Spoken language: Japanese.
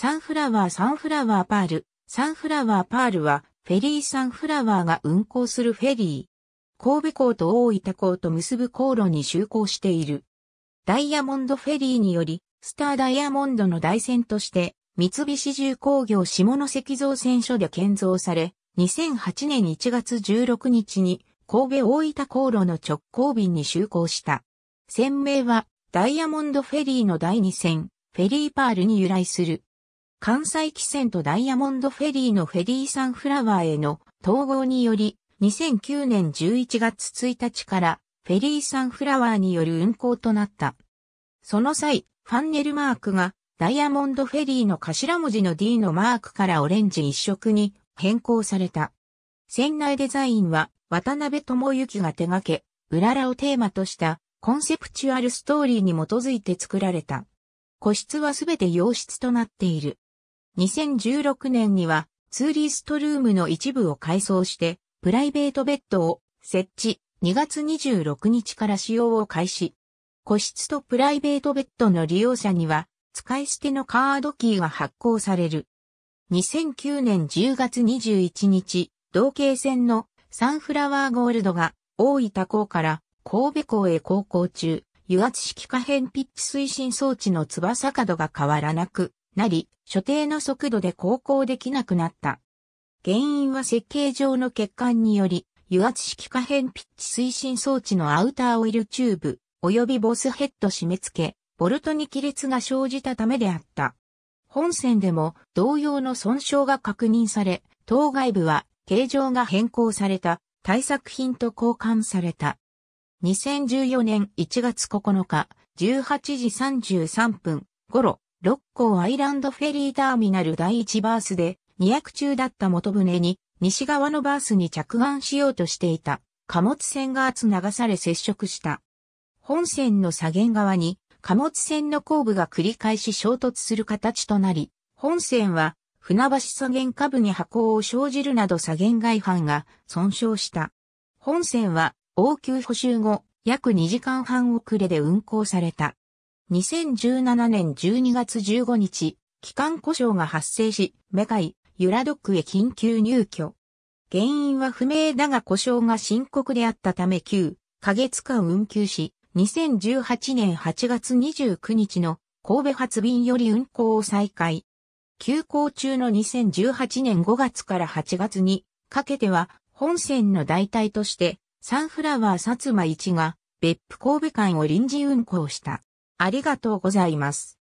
サンフラワーサンフラワーパール。サンフラワーパールは、フェリーサンフラワーが運行するフェリー。神戸港と大分港と結ぶ航路に就航している。ダイヤモンドフェリーにより、スターダイヤモンドの台船として、三菱重工業下関造船所で建造され、2008年1月16日に神戸大分航路の直行便に就航した。船名はダイヤモンドフェリーの第2船、フェリーパールに由来する。関西汽船とダイヤモンドフェリーのフェリーサンフラワーへの統合により、2009年11月1日からフェリーサンフラワーによる運航となった。その際、ファンネルマークがダイヤモンドフェリーの頭文字の D のマークからオレンジ一色に変更された。船内デザインは渡辺智之が手掛け、うららをテーマとしたコンセプチュアルストーリーに基づいて作られた。個室はすべて洋室となっている。2016年にはツーリストルームの一部を改装して、プライベートベッドを設置、2月26日から使用を開始。個室とプライベートベッドの利用者には、使い捨てのカードキーが発行される。2009年10月21日、同型線のサンフラワーゴールドが大分港から神戸港へ航行中、油圧式可変ピッチ推進装置の翼角が変わらなく、なり、所定の速度で航行できなくなった。原因は設計上の欠陥により、油圧式可変ピッチ推進装置のアウターオイルチューブ、及びボスヘッド締め付け、ボルトに亀裂が生じたためであった。本線でも同様の損傷が確認され、当該部は形状が変更された対策品と交換された。2014年1月9日18時33分頃、六甲アイランドフェリーターミナル第一バースで、2役中だった元船に、西側のバースに着岸しようとしていた、貨物船が圧流され接触した。本船の左舷側に、貨物船の後部が繰り返し衝突する形となり、本船は、船橋左舷下部に波行を生じるなど左舷外反が損傷した。本船は、応急補修後、約2時間半遅れで運航された。2017年12月15日、機関故障が発生し、メカイ、ユラドックへ緊急入居。原因は不明だが故障が深刻であったため9ヶ月間運休し、2018年8月29日の神戸発便より運行を再開。休校中の2018年5月から8月にかけては本線の代替としてサンフラワー薩摩1が別府神戸間を臨時運行した。ありがとうございます。